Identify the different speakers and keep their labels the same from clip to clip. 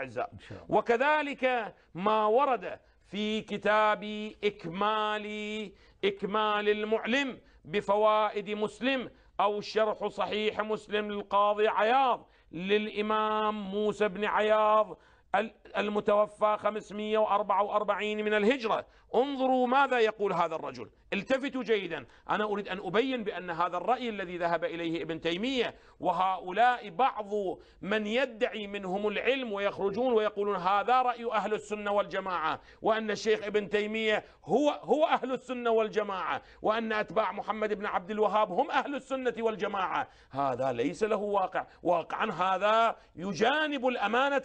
Speaker 1: الأعزاء وكذلك ما ورد في كتاب إكمال إكمال المعلم بفوائد مسلم أو شرح صحيح مسلم للقاضي عياض للإمام موسى بن عياض المتوفى 544 من الهجرة انظروا ماذا يقول هذا الرجل التفتوا جيدا أنا أريد أن أبين بأن هذا الرأي الذي ذهب إليه ابن تيمية وهؤلاء بعض من يدعي منهم العلم ويخرجون ويقولون هذا رأي أهل السنة والجماعة وأن الشيخ ابن تيمية هو, هو أهل السنة والجماعة وأن أتباع محمد بن عبد الوهاب هم أهل السنة والجماعة هذا ليس له واقع واقعا هذا يجانب الأمانة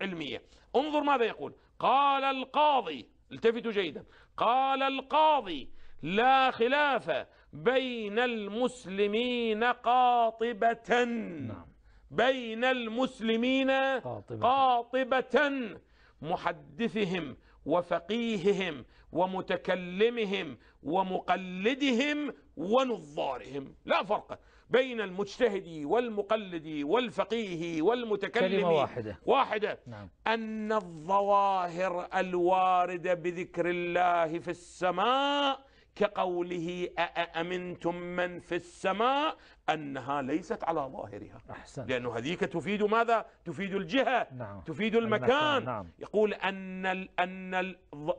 Speaker 1: العلمية الإسلامية انظر ماذا يقول قال القاضي التفتوا جيدا قال القاضي لا خلاف بين المسلمين قاطبة نعم. بين المسلمين قاطبة, قاطبة محدثهم وفقيههم ومتكلمهم ومقلدهم ونظارهم لا فرق بين المجتهد والمقلد والفقيه والمتكلم كلمة واحدة واحدة نعم. أن الظواهر الواردة بذكر الله في السماء كقوله أأمنتم من في السماء أنها ليست على ظاهرها أحسن لأنه هذيك تفيد ماذا؟ تفيد الجهة نعم. تفيد المكان, نعم. يقول أن, أن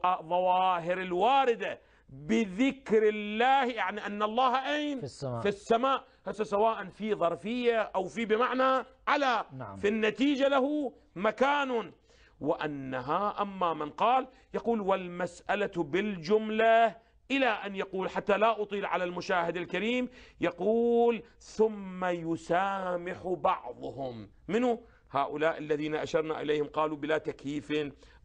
Speaker 1: الظواهر الواردة بذكر الله يعني أن الله أين؟ في السماء, في السماء. هسه سواء في ظرفية أو في بمعنى على نعم. في النتيجة له مكان وأنها أما من قال يقول والمسألة بالجملة إلى أن يقول حتى لا أطيل على المشاهد الكريم يقول ثم يسامح بعضهم منو هؤلاء الذين أشرنا إليهم قالوا بلا تكييف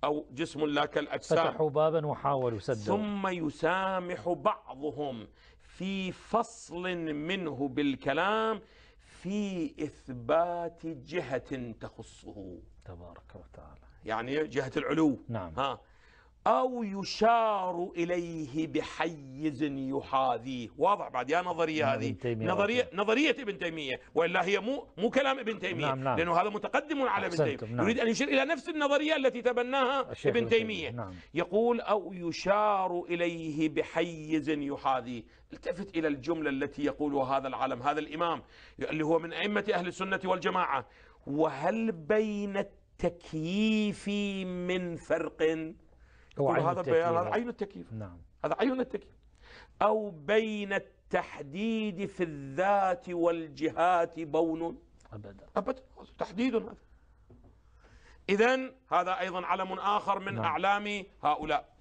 Speaker 1: أو جسم لا كالأجسام فتحوا بابا وحاولوا سدوا ثم يسامح بعضهم في فصل منه بالكلام في إثبات جهة تخصه تبارك وتعالى يعني جهة العلو نعم ها أو يشار إليه بحيز يحاذيه واضح بعد يا نظرية هذه نظرية, أوكي. نظرية ابن تيمية وإلا هي مو, مو كلام ابن تيمية نعم نعم لأنه هذا متقدم على ابن تيمية نعم يريد أن يشير إلى نفس النظرية التي تبناها ابن تيمية نعم يقول أو يشار إليه بحيز يحاذيه التفت إلى الجملة التي يقولها هذا العالم هذا الإمام اللي هو من أئمة أهل السنة والجماعة وهل بين التكييف من فرق؟ هو عين هذا التكييف هذا عين التكييف نعم هذا عين التكييف أو بين التحديد في الذات والجهات بون أبدا أبدا تحديد هذا إذا هذا أيضا علم آخر من نعم. أعلام هؤلاء